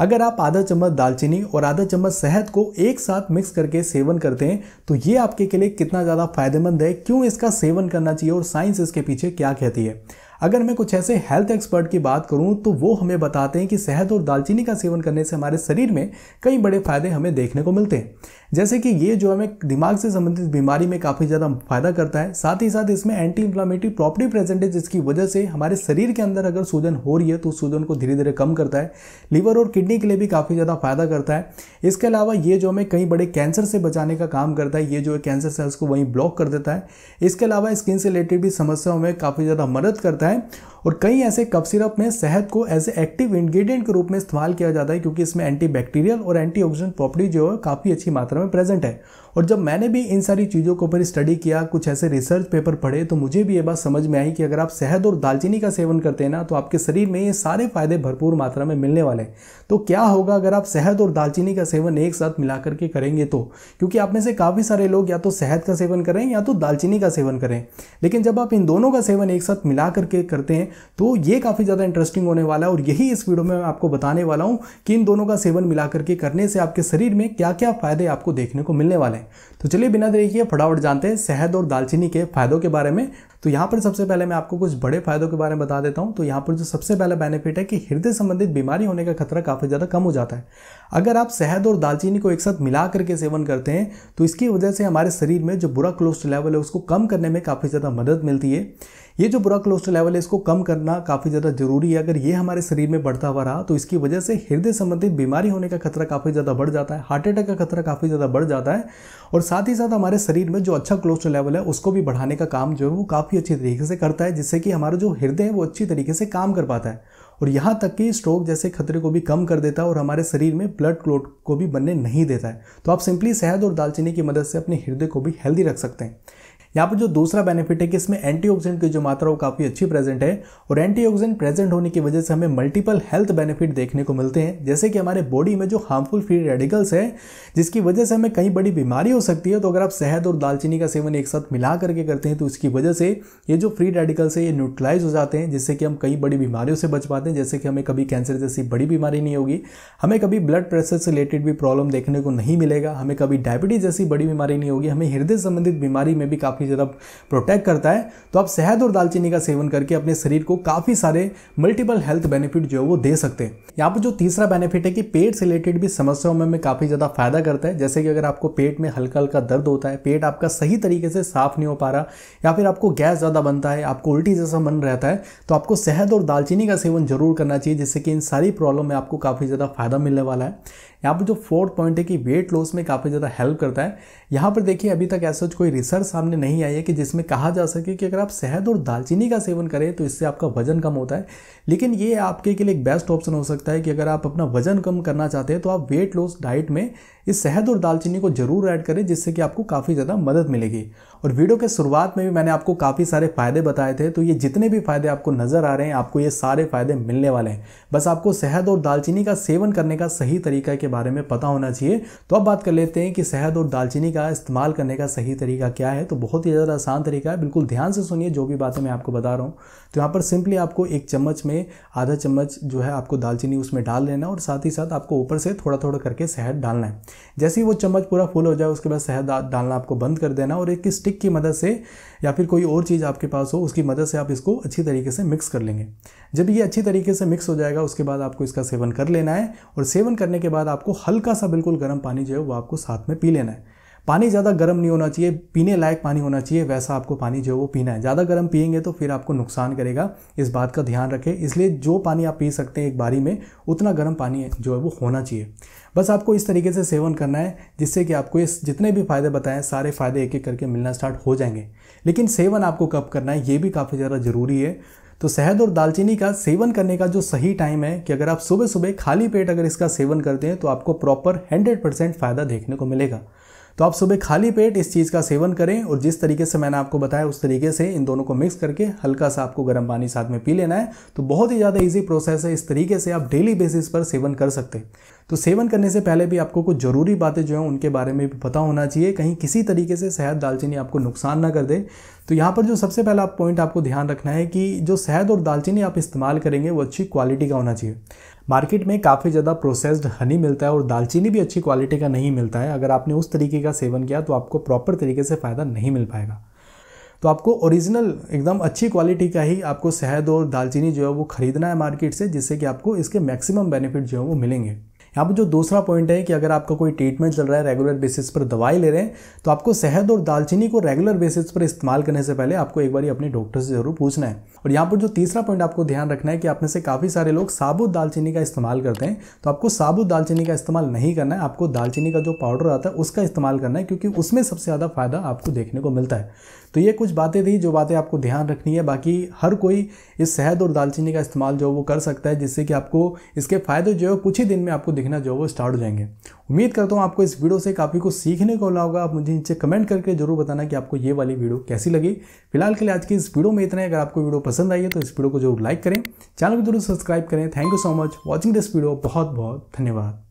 अगर आप आधा चम्मच दालचीनी और आधा चम्मच शहद को एक साथ मिक्स करके सेवन करते हैं तो ये आपके के लिए कितना ज़्यादा फायदेमंद है क्यों इसका सेवन करना चाहिए और साइंस इसके पीछे क्या कहती है अगर मैं कुछ ऐसे हेल्थ एक्सपर्ट की बात करूं तो वो हमें बताते हैं कि शहद और दालचीनी का सेवन करने से हमारे शरीर में कई बड़े फायदे हमें देखने को मिलते हैं जैसे कि ये जो हमें दिमाग से संबंधित बीमारी में काफ़ी ज़्यादा फायदा करता है साथ ही साथ इसमें एंटी इन्फ्लामेटरी प्रॉपर्टी प्रेजेंट है जिसकी वजह से हमारे शरीर के अंदर अगर सूजन हो रही है तो सूजन को धीरे धीरे कम करता है लीवर और किडनी के लिए भी काफ़ी ज़्यादा फायदा करता है इसके अलावा ये जो हमें कई बड़े कैंसर से बचाने का काम करता है ये जो है कैंसर सेल्स को वहीं ब्लॉक कर देता है इसके अलावा स्किन से रिलेटेड भी समस्याओं में काफ़ी ज़्यादा मदद करता है है और कई ऐसे कफ सिरप में शहद को एज एक्टिव इंग्रेडिएंट के रूप में इस्तेमाल किया जाता है क्योंकि इसमें एंटी बैक्टीरियल और एंटी ऑक्सीडेंट प्रॉपर्टी जो है काफ़ी अच्छी मात्रा में प्रेजेंट है और जब मैंने भी इन सारी चीज़ों के ऊपर स्टडी किया कुछ ऐसे रिसर्च पेपर पढ़े तो मुझे भी ये बात समझ में आई कि अगर आप शहद और दालचीनी का सेवन करते हैं ना तो आपके शरीर में ये सारे फायदे भरपूर मात्रा में मिलने वाले हैं तो क्या होगा अगर आप शहद और दालचीनी का सेवन एक साथ मिला करके करेंगे तो क्योंकि आप में से काफ़ी सारे लोग या तो शहद का सेवन करें या तो दालचीनी का सेवन करें लेकिन जब आप इन दोनों का सेवन एक साथ मिला करके करते हैं तो ये काफ़ी ज़्यादा इंटरेस्टिंग होने वाला है और यही इस वीडियो में मैं आपको बताने वाला हूँ कि इन दोनों का सेवन मिला करके करने से आपके शरीर में क्या क्या फ़ायदे आपको देखने को मिलने वाले हैं हैं तो चलिए बिना देरी किए फटाफट जानते हैं शहद और दालचीनी के फायदों के बारे में तो यहाँ पर सबसे पहले मैं आपको कुछ बड़े फायदों के बारे में बता देता हूँ तो यहाँ पर जो सबसे पहला बेनिफिट है कि हृदय संबंधित बीमारी होने का खतरा काफ़ी ज़्यादा कम हो जाता है अगर आप शहद और दालचीनी को एक साथ मिला करके सेवन करते हैं तो इसकी वजह से हमारे शरीर में जो बुरा कोलेस्ट्रॉल लेवल है उसको कम करने में काफ़ी ज़्यादा मदद मिलती है ये जो बुरा कोलेस्ट्रॉल लेवल है इसको कम करना काफ़ी ज़्यादा जरूरी है अगर ये हमारे शरीर में बढ़ता हुआ रहा तो इसकी वजह से हृदय संबंधित बीमारी होने का खतरा काफ़ी ज़्यादा बढ़ जाता है हार्ट अटैक का खतरा काफ़ी ज़्यादा बढ़ जाता है और साथ ही साथ हमारे शरीर में जो अच्छा कोलेस्ट्रॉल लेवल है उसको भी बढ़ाने का काम जो है वो काफ़ी अच्छी तरीके से करता है जिससे कि हमारा जो हृदय है वो अच्छी तरीके से काम कर पाता है और यहाँ तक कि स्ट्रोक जैसे खतरे को भी कम कर देता है और हमारे शरीर में ब्लड क्लोट को भी बनने नहीं देता है तो आप सिंपली शहद और दालचीनी की मदद से अपने हृदय को भी हेल्दी रख सकते हैं यहाँ पर जो दूसरा बेनिफिट है कि इसमें एंटीऑक्सीडेंट की जो मात्रा वो काफ़ी अच्छी प्रेजेंट है और एंटीऑक्सीडेंट प्रेजेंट होने की वजह से हमें मल्टीपल हेल्थ बेनिफिट देखने को मिलते हैं जैसे कि हमारे बॉडी में जो हार्मफुल फ्री रेडिकल्स है जिसकी वजह से हमें कई बड़ी बीमारी हो सकती है तो अगर आप शहद और दालचीनी का सेवन एक साथ मिला करके करते हैं तो इसकी वजह से ये जो फ्री रेडिकल्स है ये न्यूट्रलाइज हो जाते हैं जिससे कि हम कई बड़ी बीमारियों से बच पाते हैं जैसे कि हमें कभी कैंसर जैसी बड़ी बीमारी नहीं होगी हमें कभी ब्लड प्रेशर से रिलेटेड भी प्रॉब्लम देखने को नहीं मिलेगा हमें कभी डायबिटीज़ जैसी बड़ी बीमारी नहीं होगी हमें हृदय संबंधित बीमारी में भी काफ़ी काफ़ी ज़्यादा प्रोटेक्ट करता है तो आप शहद और दालचीनी का सेवन करके अपने शरीर को काफ़ी सारे मल्टीपल हेल्थ बेनिफिट जो है वो दे सकते हैं यहाँ पर जो तीसरा बेनिफिट है कि पेट से रिलेटेड भी समस्याओं में, काफ़ी ज़्यादा फायदा करता है जैसे कि अगर आपको पेट में हल्का हल्का दर्द होता है पेट आपका सही तरीके से साफ नहीं हो पा रहा या फिर आपको गैस ज़्यादा बनता है आपको उल्टी जैसा मन रहता है तो आपको शहद और दालचीनी का सेवन जरूर करना चाहिए जिससे कि इन सारी प्रॉब्लम में आपको काफ़ी ज़्यादा फायदा मिलने वाला है यहाँ पर जो फोर्थ पॉइंट है कि वेट लॉस में काफ़ी ज़्यादा हेल्प करता है यहाँ पर देखिए अभी तक ऐसा कोई रिसर्च सामने नहीं नहीं आई है कि जिसमें कहा जा सके कि अगर आप शहद और दालचीनी का सेवन करें तो इससे आपका वजन कम होता है लेकिन ये आपके के लिए एक बेस्ट ऑप्शन हो सकता है कि अगर आप अपना वजन कम करना चाहते हैं तो आप वेट लॉस डाइट में इस शहद और दालचीनी को जरूर ऐड करें जिससे कि आपको काफ़ी ज़्यादा मदद मिलेगी और वीडियो के शुरुआत में भी मैंने आपको काफ़ी सारे फ़ायदे बताए थे तो ये जितने भी फ़ायदे आपको नज़र आ रहे हैं आपको ये सारे फ़ायदे मिलने वाले हैं बस आपको शहद और दालचीनी का सेवन करने का सही तरीका के बारे में पता होना चाहिए तो अब बात कर लेते हैं कि शहद और दालचीनी का इस्तेमाल करने का सही तरीका क्या है तो बहुत बहुत ही ज़्यादा आसान तरीका है बिल्कुल ध्यान से सुनिए जो भी बातें मैं आपको बता रहा हूँ तो यहाँ पर सिंपली आपको एक चम्मच में आधा चम्मच जो है आपको दालचीनी उसमें डाल लेना और साथ ही साथ आपको ऊपर से थोड़ा थोड़ा करके शहद डालना है जैसे ही वो चम्मच पूरा फुल हो जाए उसके बाद शहद डालना आपको बंद कर देना और एक स्टिक की मदद से या फिर कोई और चीज़ आपके पास हो उसकी मदद से आप इसको अच्छी तरीके से मिक्स कर लेंगे जब ये अच्छी तरीके से मिक्स हो जाएगा उसके बाद आपको इसका सेवन कर लेना है और सेवन करने के बाद आपको हल्का सा बिल्कुल गर्म पानी जो है वो आपको साथ में पी लेना है पानी ज़्यादा गर्म नहीं होना चाहिए पीने लायक पानी होना चाहिए वैसा आपको पानी जो है वो पीना है ज़्यादा गर्म पियेंगे तो फिर आपको नुकसान करेगा इस बात का ध्यान रखें इसलिए जो पानी आप पी सकते हैं एक बारी में उतना गर्म पानी जो है वो होना चाहिए बस आपको इस तरीके से सेवन करना है जिससे कि आपको इस जितने भी फ़ायदे बताए सारे फ़ायदे एक एक करके मिलना स्टार्ट हो जाएंगे लेकिन सेवन आपको कब करना है ये भी काफ़ी ज़्यादा ज़रूरी है तो शहद और दालचीनी का सेवन करने का जो सही टाइम है कि अगर आप सुबह सुबह खाली पेट अगर इसका सेवन करते हैं तो आपको प्रॉपर हंड्रेड परसेंट फ़ायदा देखने को मिलेगा तो आप सुबह खाली पेट इस चीज़ का सेवन करें और जिस तरीके से मैंने आपको बताया उस तरीके से इन दोनों को मिक्स करके हल्का सा आपको गर्म पानी साथ में पी लेना है तो बहुत ही ज़्यादा ईजी प्रोसेस है इस तरीके से आप डेली बेसिस पर सेवन कर सकते हैं तो सेवन करने से पहले भी आपको कुछ ज़रूरी बातें जो हैं उनके बारे में भी पता होना चाहिए कहीं किसी तरीके से शहद दालचीनी आपको नुकसान ना कर दे तो यहाँ पर जो सबसे पहला पॉइंट आपको ध्यान रखना है कि जो शहद और दालचीनी आप इस्तेमाल करेंगे वो अच्छी क्वालिटी का होना चाहिए मार्केट में काफ़ी ज़्यादा प्रोसेस्ड हनी मिलता है और दालचीनी भी अच्छी क्वालिटी का नहीं मिलता है अगर आपने उस तरीके का सेवन किया तो आपको प्रॉपर तरीके से फ़ायदा नहीं मिल पाएगा तो आपको ओरिजिनल एकदम अच्छी क्वालिटी का ही आपको शहद और दालचीनी जो है वो ख़रीदना है मार्केट से जिससे कि आपको इसके मैक्सिमम बेनिफिट जो है वो मिलेंगे यहाँ पर जो दूसरा पॉइंट है कि अगर आपका कोई ट्रीटमेंट चल रहा है रेगुलर बेसिस पर दवाई ले रहे हैं तो आपको शहद और दालचीनी को रेगुलर बेसिस पर इस्तेमाल करने से पहले आपको एक बार अपने डॉक्टर से ज़रूर पूछना है और यहाँ पर जो तीसरा पॉइंट आपको ध्यान रखना है कि आपने से काफ़ी सारे लोग साबुत दालचीनी का इस्तेमाल करते हैं तो आपको साबुत दालचीनी का इस्तेमाल नहीं करना है आपको दालचीनी का जो पाउडर आता है उसका इस्तेमाल करना है क्योंकि उसमें सबसे ज़्यादा फ़ायदा आपको देखने को मिलता है तो ये कुछ बातें थी जो बातें आपको ध्यान रखनी है बाकी हर कोई इस शहद और दालचीनी का इस्तेमाल जो वो कर सकता है जिससे कि आपको इसके फ़ायदे जो है कुछ ही दिन में आपको सीखना जो वो स्टार्ट हो जाएंगे उम्मीद करता हूँ आपको इस वीडियो से काफ़ी कुछ सीखने को मिला होगा आप मुझे नीचे कमेंट करके जरूर बताना कि आपको ये वाली वीडियो कैसी लगी फिलहाल के लिए आज की इस वीडियो में इतना है अगर आपको वीडियो पसंद आई है तो इस वीडियो को जरूर लाइक करें चैनल को जरूर सब्सक्राइब करें thank you so much watching this video बहुत बहुत धन्यवाद